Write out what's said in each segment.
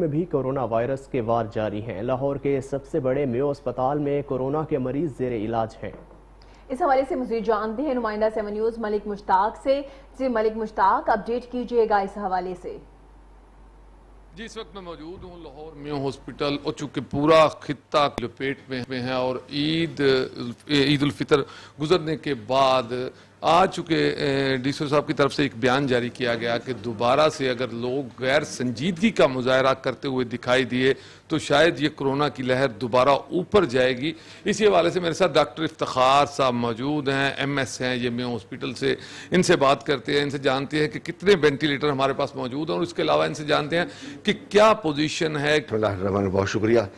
में भी corona virus के वार जारी हैं लाहौर के सबसे बड़े मेो अस्पताल में कोरोना के मरीज जेर इलाज हैं इस हवाले से मजीद जानते हैं नुमाइंदा सेवन न्यूज मलिक मुश्ताक से जी मलिक मुश्ताक अपडेट कीजिएगा इस हवाले से जी इस वक्त मैं मौजूद हूँ लाहौर मे हॉस्पिटल और चूंकि पूरा खत्ता लपेट में है और ईद ईद उल फितर गुजरने के बाद आज चुके डी सी साहब की तरफ से एक बयान जारी किया गया कि दोबारा से अगर लोग गैर संजीदगी का मुजाहरा करते हुए दिखाई दिए तो शायद ये कोरोना की लहर दोबारा ऊपर जाएगी इसी हवाले से मेरे साथ डॉक्टर इफ्तार साहब मौजूद हैं एम एस हैं ये मे हॉस्पिटल से इनसे बात करते हैं इनसे जानते हैं कि कितने वेंटिलेटर हमारे पास मौजूद हैं और इसके अलावा इनसे जानते हैं कि क्या पोजिशन है बहुत शुक्रिया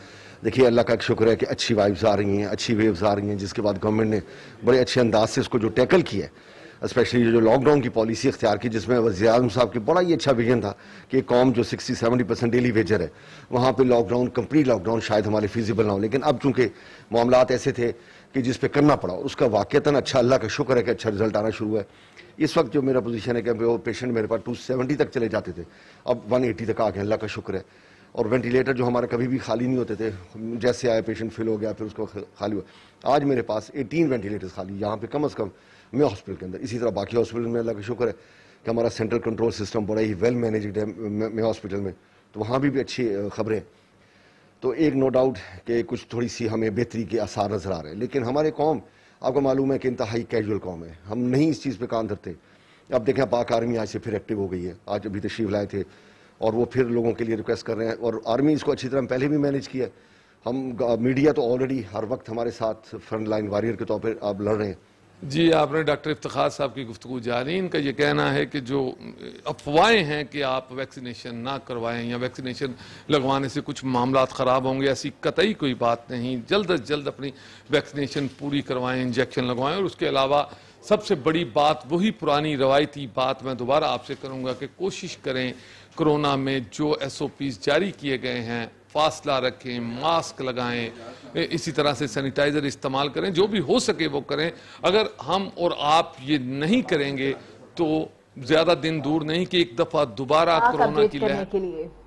देखिए अल्लाह का एक शुक्र है कि अच्छी वाइब्स आ रही हैं अच्छी वेव्स आ रही हैं जिसके बाद गवर्नमेंट ने बड़े अच्छे अंदाज से इसको जो टैकल किया है स्पेशली जो लॉकडाउन की पॉलिसी अख्तियार की जिसमें वजी अजम साहब की बड़ा ही अच्छा विजन था कि कॉम जो sixty seventy percent daily wager है वहाँ पर लॉकडाउन कंप्लीट लॉकडाउन शायद हमारे फिजिबल ना हो लेकिन अब चूंकि मामला ऐसे थे कि जिस पर करना पड़ा उसका वाक्यता अच्छा अल्लाह का शुक्र है कि अच्छा रिजल्ट आना शुरू है इस वक्त जो मेरा पोजीशन है कि वो पेशेंट मेरे पास 270 तक चले जाते थे अब 180 तक आ गए अल्लाह का शुक्र है और वेंटिलेटर जो हमारे कभी भी खाली नहीं होते थे जैसे आए पेशेंट फिल हो गया फिर उसको खाली हुआ आज मेरे पास 18 वेंटिलेटर्स खाली यहाँ पे कम अज़ कम मैं हॉस्पिटल के अंदर इसी तरह बाकी हॉस्पिटल में अल्लाह का शुक्र है कि हमारा सेंट्रल कंट्रोल सिस्टम बड़ा ही वेल मैनेज्ड है मैं हॉस्पिटल में तो वहाँ भी, भी अच्छी खबरें तो एक नो डाउट कि कुछ थोड़ी सी हमें बेहतरी के आसार नज़र आ रहे हैं लेकिन हमारे कौम आपको मालूम है कि इंतहाई कैजुअल कौम है हम नहीं इस चीज़ पर काम करते अब देखें पाक आर्मी आज से फिर एक्टिव हो गई है आज अभी तशरीफ लाए थे और वो फिर लोगों के लिए रिक्वेस्ट कर रहे हैं और आर्मी इसको अच्छी तरह पहले भी मैनेज किया है हम मीडिया तो ऑलरेडी हर वक्त हमारे साथ फ्रंट लाइन वारियर के तौर पर आप लड़ रहे हैं जी आपने डॉक्टर इफ्तार साहब की गुफ्तु जारी इनका ये कहना है कि जो अफवाहें हैं कि आप वैक्सीनेशन ना करवाएं या वैक्सीनेशन लगवाने से कुछ मामला ख़राब होंगे ऐसी कतई कोई बात नहीं जल्द अज जल्द अपनी वैक्सीनेशन पूरी करवाएं इंजेक्शन लगवाएं और उसके अलावा सबसे बड़ी बात वही पुरानी रवायती बात मैं दोबारा आपसे करूँगा कि कोशिश करें कोरोना में जो एस ओ पी जारी किए गए हैं फासला रखें मास्क लगाएं इसी तरह से सैनिटाइज़र इस्तेमाल करें जो भी हो सके वो करें अगर हम और आप ये नहीं करेंगे तो ज़्यादा दिन दूर नहीं कि एक दफ़ा दोबारा कोरोना की लहर